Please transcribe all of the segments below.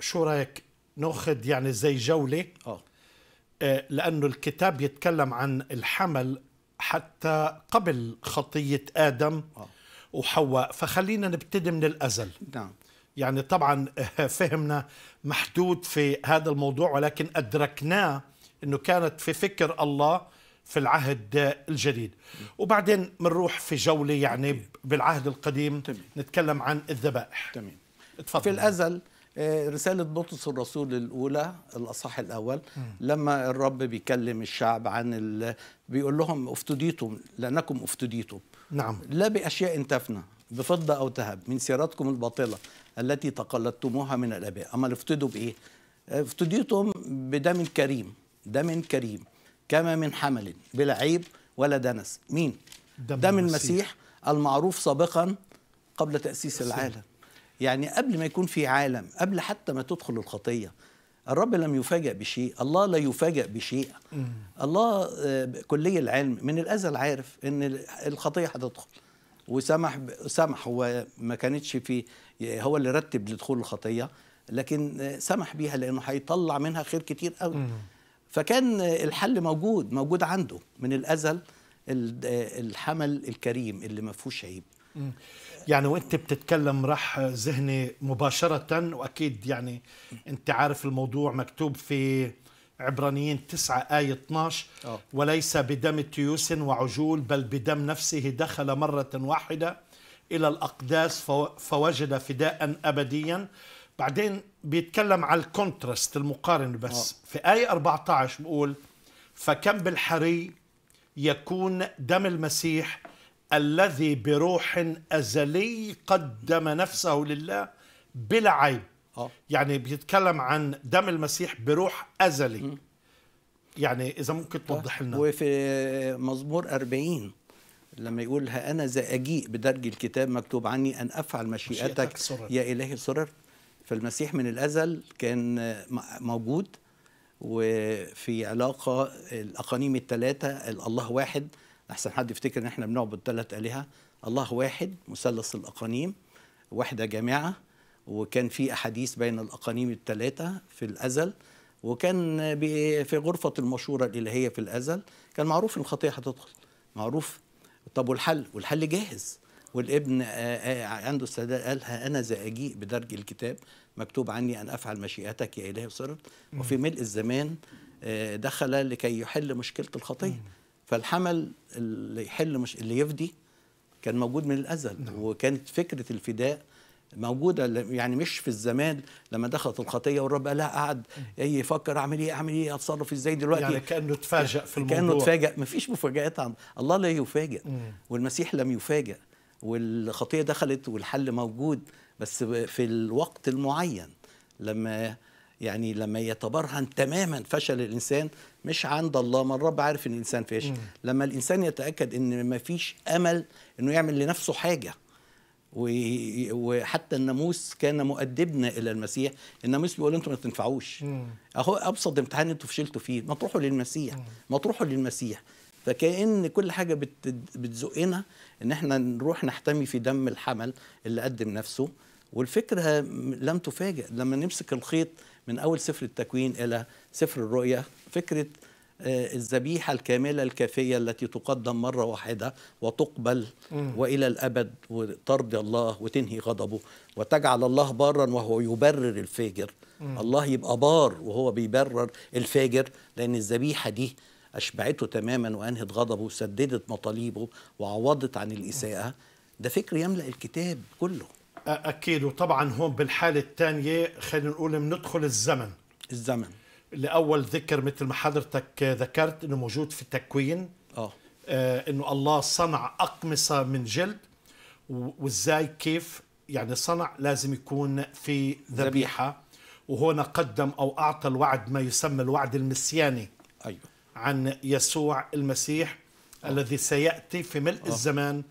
شو رايك ناخذ يعني زي جوله آه. اه لانه الكتاب يتكلم عن الحمل حتى قبل خطيه ادم أوه. وحواء فخلينا نبتدي من الازل نعم يعني طبعا آه، فهمنا محدود في هذا الموضوع ولكن ادركناه انه كانت في فكر الله في العهد الجديد وبعدين بنروح في جوله يعني بالعهد القديم تمام. نتكلم عن الذبائح تمام اتفضل في الازل آه، رسالة بطرس الرسول الأولى الأصح الأول لما الرب بيكلم الشعب عن ال... بيقول لهم افتديتم لأنكم افتديتم نعم لا بأشياء تفنى بفضة أو ذهب من سيرتكم الباطلة التي تقلدتموها من الآباء أما افتدوا بإيه؟ افتديتم بدم كريم دم كريم كما من حمل بلا عيب ولا دنس مين؟ دم, دم المسيح المعروف سابقا قبل تأسيس العالم يعني قبل ما يكون في عالم قبل حتى ما تدخل الخطيه الرب لم يفاجئ بشيء الله لا يفاجئ بشيء الله آه، كلي العلم من الازل عارف ان الخطيه هتدخل وسمح سمح هو ما كانتش في هو اللي رتب لدخول الخطيه لكن آه، سمح بيها لانه هيطلع منها خير كتير قوي فكان آه، الحل موجود موجود عنده من الازل الحمل الكريم اللي ما فيهوش عيب يعني وانت بتتكلم راح ذهني مباشرة واكيد يعني انت عارف الموضوع مكتوب في عبرانيين 9 آية 12 أوه. وليس بدم تيوس وعجول بل بدم نفسه دخل مرة واحدة إلى الأقداس فوجد فداء أبديا بعدين بيتكلم على الكونترست المقارنة بس أوه. في آية 14 بقول فكم بالحري يكون دم المسيح الذي بروح أزلي قدم نفسه لله بلا عيب آه. يعني بيتكلم عن دم المسيح بروح أزلي يعني إذا ممكن توضح لنا وفي مزمور 40 لما يقول ها أنا ذا أجيء بدرج الكتاب مكتوب عني أن أفعل مشيئتك, مشيئتك يا إلهي سررت فالمسيح من الأزل كان موجود وفي علاقة الأقانيم الثلاثة الله واحد احسن حد يفتكر ان احنا بنعبد ثلاث الهه الله واحد مثلث الاقانيم وحده جامعه وكان في احاديث بين الاقانيم الثلاثه في الازل وكان في غرفه المشوره الالهيه في الازل كان معروف ان الخطيه هتدخل معروف طب والحل والحل جاهز والابن عنده استعداد قالها انا ذا اجيء بدرج الكتاب مكتوب عني ان افعل مشيئتك يا الهي وصرت وفي ملء الزمان دخل لكي يحل مشكله الخطيه فالحمل اللي يحل مش اللي يفدي كان موجود من الازل نعم. وكانت فكره الفداء موجوده يعني مش في الزمان لما دخلت الخطيه والرب لا قعد يفكر إيه، اعمل ايه اعمل ايه اتصرف ازاي دلوقتي يعني كانه تفاجئ في الموضوع كانه تفاجئ مفيش مفاجات الله لا يفاجئ والمسيح لم يفاجئ والخطيه دخلت والحل موجود بس في الوقت المعين لما يعني لما يتبرهن تماما فشل الانسان مش عند الله ما الرب عارف ان الانسان فاشل لما الانسان يتاكد ان ما فيش امل انه يعمل لنفسه حاجه وحتى الناموس كان مؤدبنا الى المسيح الناموس بيقول انتوا ما تنفعوش اهو ابسط امتحان انتوا فشلتوا فيه ما تروحوا للمسيح ما تروحوا للمسيح فكأن كل حاجة بتزقنا إن إحنا نروح نحتمي في دم الحمل اللي قدم نفسه والفكرة لم تفاجئ لما نمسك الخيط من أول سفر التكوين إلى سفر الرؤية فكرة آه، الذبيحة الكاملة الكافية التي تقدم مرة واحدة وتقبل وإلى الأبد وترضي الله وتنهي غضبه وتجعل الله بارا وهو يبرر الفاجر الله يبقى بار وهو بيبرر الفاجر لأن الذبيحة دي أشبعته تماما وأنهت غضبه وسددت مطالبه وعوضت عن الإساءة ده فكر يملأ الكتاب كله اكيد وطبعا هون بالحاله الثانيه خلينا نقول بندخل الزمن الزمن لاول ذكر مثل ما حضرتك ذكرت انه موجود في التكوين اه, آه، انه الله صنع اقمصه من جلد وازاي كيف يعني صنع لازم يكون في ذبيحه وهنا قدم او اعطى الوعد ما يسمى الوعد المسياني ايوه عن يسوع المسيح أوه. الذي سياتي في ملء أوه. الزمان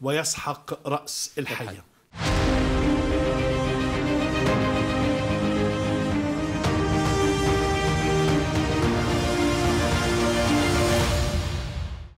ويسحق راس الحيه, الحية.